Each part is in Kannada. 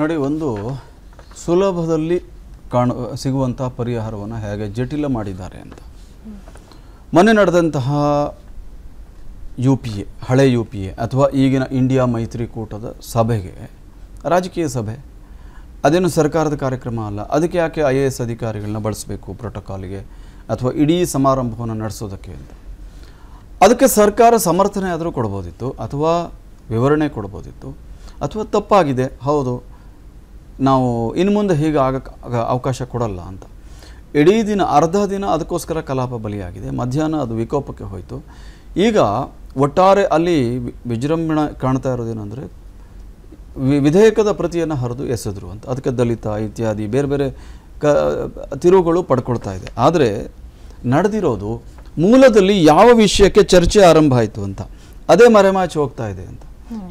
ನೋಡಿ ಒಂದು ಸುಲಭದಲ್ಲಿ ಕಾಣ ಸಿಗುವಂಥ ಪರಿಹಾರವನ್ನು ಹೇಗೆ ಜಟಿಲ ಮಾಡಿದ್ದಾರೆ ಅಂತ ಮೊನ್ನೆ ನಡೆದಂತಹ ಯು ಪಿ ಎ ಹಳೆ ಯು ಪಿ ಎ ಅಥವಾ ಈಗಿನ ಇಂಡಿಯಾ ಮೈತ್ರಿಕೂಟದ ಸಭೆಗೆ ರಾಜಕೀಯ ಸಭೆ ಅದೇನು ಸರ್ಕಾರದ ಕಾರ್ಯಕ್ರಮ ಅಲ್ಲ ಅದಕ್ಕೆ ಯಾಕೆ ಐ ಎ ಎಸ್ ಅಧಿಕಾರಿಗಳನ್ನ ಬಳಸಬೇಕು ಪ್ರೋಟೋಕಾಲ್ಗೆ ಅಥವಾ ಇಡೀ ಸಮಾರಂಭವನ್ನು ನಡೆಸೋದಕ್ಕೆ ಅಂತ ಅದಕ್ಕೆ ಸರ್ಕಾರ ಸಮರ್ಥನೆ ಆದರೂ ಕೊಡ್ಬೋದಿತ್ತು ಅಥವಾ ವಿವರಣೆ ಕೊಡ್ಬೋದಿತ್ತು ಅಥವಾ ತಪ್ಪಾಗಿದೆ ಹೌದು ನಾವು ಇನ್ನು ಮುಂದೆ ಹೀಗೆ ಆಗಕ್ಕೆ ಅವಕಾಶ ಕೊಡಲ್ಲ ಅಂತ ಇಡೀ ದಿನ ಅರ್ಧ ದಿನ ಅದಕ್ಕೋಸ್ಕರ ಕಲಾಪ ಬಲಿಯಾಗಿದೆ ಮಧ್ಯಾಹ್ನ ಅದು ವಿಕೋಪಕ್ಕೆ ಹೋಯಿತು ಈಗ ಒಟ್ಟಾರೆ ಅಲ್ಲಿ ವಿಜೃಂಭಣೆ ಕಾಣ್ತಾ ಇರೋದೇನೆಂದರೆ ವಿಧೇಯಕದ ಪ್ರತಿಯನ್ನು ಹರಿದು ಎಸೆದ್ರು ಅಂತ ಅದಕ್ಕೆ ದಲಿತ ಇತ್ಯಾದಿ ಬೇರೆ ಬೇರೆ ಕ ತಿರುವುಗಳು ಪಡ್ಕೊಳ್ತಾ ಇದೆ ಆದರೆ ನಡೆದಿರೋದು ಮೂಲದಲ್ಲಿ ಯಾವ ವಿಷಯಕ್ಕೆ ಚರ್ಚೆ ಆರಂಭ ಆಯಿತು ಅಂತ ಅದೇ ಮರೆಮಾಚಿ ಹೋಗ್ತಾ ಇದೆ ಅಂತ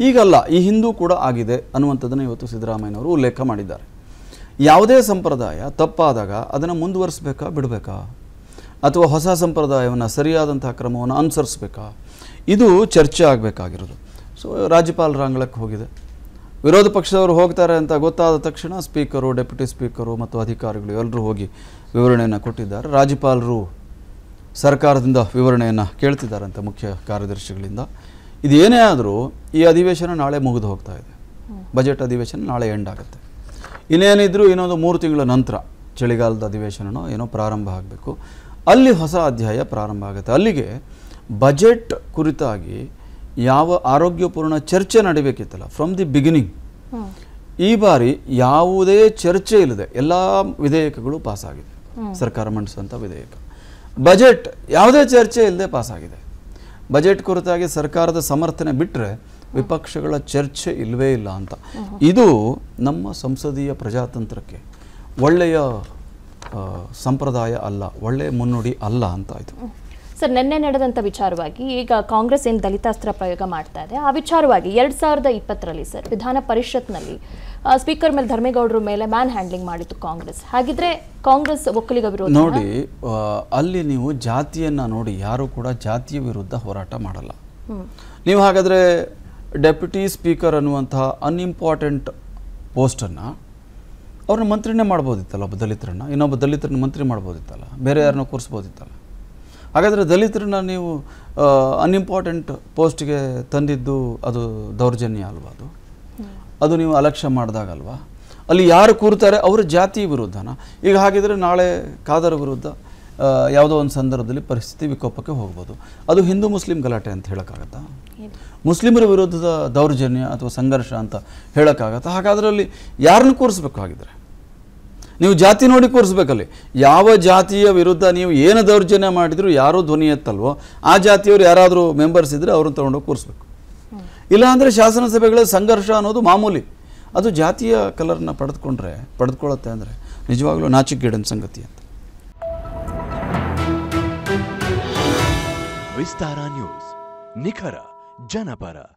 ಈಗಲ್ಲ ಈ ಹಿಂದೂ ಕೂಡ ಆಗಿದೆ ಅನ್ನುವಂಥದ್ದನ್ನು ಇವತ್ತು ಸಿದ್ದರಾಮಯ್ಯನವರು ಉಲ್ಲೇಖ ಮಾಡಿದ್ದಾರೆ ಯಾವುದೇ ಸಂಪ್ರದಾಯ ತಪ್ಪಾದಾಗ ಅದನ್ನು ಮುಂದುವರಿಸ್ಬೇಕಾ ಬಿಡಬೇಕಾ ಅಥವಾ ಹೊಸ ಸಂಪ್ರದಾಯವನ್ನು ಸರಿಯಾದಂತಹ ಕ್ರಮವನ್ನು ಅನುಸರಿಸ್ಬೇಕಾ ಇದು ಚರ್ಚೆ ಆಗಬೇಕಾಗಿರೋದು ಸೊ ರಾಜ್ಯಪಾಲರ ಅಂಗಳಕ್ಕೆ ಹೋಗಿದೆ ವಿರೋಧ ಪಕ್ಷದವರು ಹೋಗ್ತಾರೆ ಅಂತ ಗೊತ್ತಾದ ತಕ್ಷಣ ಸ್ಪೀಕರು ಡೆಪ್ಯೂಟಿ ಸ್ಪೀಕರು ಮತ್ತು ಅಧಿಕಾರಿಗಳು ಎಲ್ಲರೂ ಹೋಗಿ ವಿವರಣೆಯನ್ನು ಕೊಟ್ಟಿದ್ದಾರೆ ರಾಜ್ಯಪಾಲರು ಸರ್ಕಾರದಿಂದ ವಿವರಣೆಯನ್ನು ಕೇಳ್ತಿದ್ದಾರೆ ಅಂತ ಮುಖ್ಯ ಕಾರ್ಯದರ್ಶಿಗಳಿಂದ ಇದು ಏನೇ ಆದರೂ ಈ ಅಧಿವೇಶನ ನಾಳೆ ಮುಗಿದು ಹೋಗ್ತಾ ಇದೆ ಬಜೆಟ್ ಅಧಿವೇಶನ ನಾಳೆ ಎಂಡ್ ಆಗುತ್ತೆ ಇನ್ನೇನಿದ್ರು ಇನ್ನೊಂದು ಮೂರು ತಿಂಗಳ ನಂತರ ಚಳಿಗಾಲದ ಅಧಿವೇಶನನೋ ಏನೋ ಪ್ರಾರಂಭ ಆಗಬೇಕು ಅಲ್ಲಿ ಹೊಸ ಅಧ್ಯಾಯ ಪ್ರಾರಂಭ ಆಗುತ್ತೆ ಅಲ್ಲಿಗೆ ಬಜೆಟ್ ಕುರಿತಾಗಿ ಯಾವ ಆರೋಗ್ಯಪೂರ್ಣ ಚರ್ಚೆ ನಡಿಬೇಕಿತ್ತಲ್ಲ ಫ್ರಮ್ ದಿ ಬಿಗಿನಿಂಗ್ ಈ ಬಾರಿ ಯಾವುದೇ ಚರ್ಚೆ ಇಲ್ಲದೆ ಎಲ್ಲ ವಿಧೇಯಕಗಳು ಪಾಸಾಗಿದೆ ಸರ್ಕಾರ ಮಂಡಿಸಿದಂಥ ವಿಧೇಯಕ ಬಜೆಟ್ ಯಾವುದೇ ಚರ್ಚೆ ಇಲ್ಲದೆ ಪಾಸಾಗಿದೆ ಬಜೆಟ್ ಕುರಿತಾಗಿ ಸರ್ಕಾರದ ಸಮರ್ಥನೆ ಬಿಟ್ಟರೆ ವಿಪಕ್ಷಗಳ ಚರ್ಚೆ ಇಲ್ಲವೇ ಇಲ್ಲ ಅಂತ ಇದು ನಮ್ಮ ಸಂಸದೀಯ ಪ್ರಜಾತಂತ್ರಕ್ಕೆ ಒಳ್ಳೆಯ ಸಂಪ್ರದಾಯ ಅಲ್ಲ ಒಳ್ಳೆಯ ಮುನ್ನುಡಿ ಅಲ್ಲ ಅಂತ ಅಂತಾಯಿತು ಸರ್ ನಿನ್ನೆ ನಡೆದಂಥ ವಿಚಾರವಾಗಿ ಈಗ ಕಾಂಗ್ರೆಸ್ ಏನು ದಲಿತಾಸ್ತ್ರ ಪ್ರಯೋಗ ಮಾಡ್ತಾ ಇದೆ ಆ ವಿಚಾರವಾಗಿ ಎರಡು ಸಾವಿರದ ಇಪ್ಪತ್ತರಲ್ಲಿ ಸರ್ ವಿಧಾನ ಪರಿಷತ್ನಲ್ಲಿ ಸ್ಪೀಕರ್ ಮೇಲೆ ಧರ್ಮೇಗೌಡರ ಮೇಲೆ ಮ್ಯಾನ್ ಹ್ಯಾಂಡ್ಲಿಂಗ್ ಮಾಡಿತ್ತು ಕಾಂಗ್ರೆಸ್ ಹಾಗಿದ್ರೆ ಕಾಂಗ್ರೆಸ್ ಒಕ್ಕಲಿಗ ವಿರೋಧ ನೋಡಿ ಅಲ್ಲಿ ನೀವು ಜಾತಿಯನ್ನು ನೋಡಿ ಯಾರು ಕೂಡ ಜಾತಿಯ ವಿರುದ್ಧ ಹೋರಾಟ ಮಾಡಲ್ಲ ನೀವು ಹಾಗಾದರೆ ಡೆಪ್ಯುಟಿ ಸ್ಪೀಕರ್ ಅನ್ನುವಂತಹ ಅನ್ಇಂಪಾರ್ಟೆಂಟ್ ಪೋಸ್ಟನ್ನು ಅವ್ರನ್ನ ಮಂತ್ರಿನೇ ಮಾಡ್ಬೋದಿತ್ತಲ್ಲ ಒಬ್ಬ ದಲಿತರನ್ನ ಇನ್ನೊಬ್ಬ ದಲಿತರನ್ನ ಮಂತ್ರಿ ಮಾಡ್ಬೋದಿತ್ತಲ್ಲ ಬೇರೆ ಯಾರನ್ನ ಕೂರಿಸ್ಬೋದಿತ್ತಲ್ಲ ಹಾಗಾದರೆ ದಲಿತರನ್ನ ನೀವು ಅನ್ಇಂಪಾರ್ಟೆಂಟ್ ಪೋಸ್ಟ್ಗೆ ತಂದಿದ್ದು ಅದು ದೌರ್ಜನ್ಯ ಅಲ್ವಾ ಅದು ಅದು ನೀವು ಅಲಕ್ಷ್ಯ ಮಾಡಿದಾಗಲ್ವಾ ಅಲ್ಲಿ ಯಾರು ಕೂರ್ತಾರೆ ಅವರ ಜಾತಿ ವಿರುದ್ಧನ ಈಗ ಹಾಗಿದ್ರೆ ನಾಳೆ ಕಾದರ ವಿರುದ್ಧ ಯಾವುದೋ ಒಂದು ಸಂದರ್ಭದಲ್ಲಿ ಪರಿಸ್ಥಿತಿ ವಿಕೋಪಕ್ಕೆ ಹೋಗ್ಬೋದು ಅದು ಹಿಂದೂ ಮುಸ್ಲಿಂ ಗಲಾಟೆ ಅಂತ ಹೇಳೋಕ್ಕಾಗತ್ತಾ ಮುಸ್ಲಿಮರ ವಿರುದ್ಧದ ದೌರ್ಜನ್ಯ ಅಥವಾ ಸಂಘರ್ಷ ಅಂತ ಹೇಳೋಕ್ಕಾಗತ್ತಾ ಹಾಗಾದ್ರೆ ಅಲ್ಲಿ ಯಾರನ್ನು ಕೂರಿಸ್ಬೇಕು ಹಾಗಿದ್ರೆ ನೀವು ಜಾತಿ ನೋಡಿ ಕೂರಿಸ್ಬೇಕಲ್ಲಿ ಯಾವ ಜಾತಿಯ ವಿರುದ್ಧ ನೀವು ಏನು ದೌರ್ಜನ್ಯ ಮಾಡಿದರೂ ಯಾರು ಧ್ವನಿ ಎತ್ತಲ್ವೋ ಆ ಜಾತಿಯವರು ಯಾರಾದರೂ ಮೆಂಬರ್ಸ್ ಇದ್ದರೆ ಅವ್ರನ್ನ ತೊಗೊಂಡೋಗಿ ಕೂರಿಸ್ಬೇಕು ಇಲ್ಲಾಂದರೆ ಸಭೆಗಳ ಸಂಘರ್ಷ ಅನ್ನೋದು ಮಾಮೂಲಿ ಅದು ಜಾತಿಯ ಕಲರ್ನ ಪಡೆದುಕೊಂಡ್ರೆ ಪಡೆದುಕೊಳ್ಳುತ್ತೆ ಅಂದರೆ ನಿಜವಾಗ್ಲೂ ಗಿಡನ್ ಸಂಗತಿ ಅಂತ ವಿಸ್ತಾರ ನ್ಯೂಸ್ ನಿಖರ ಜನಪರ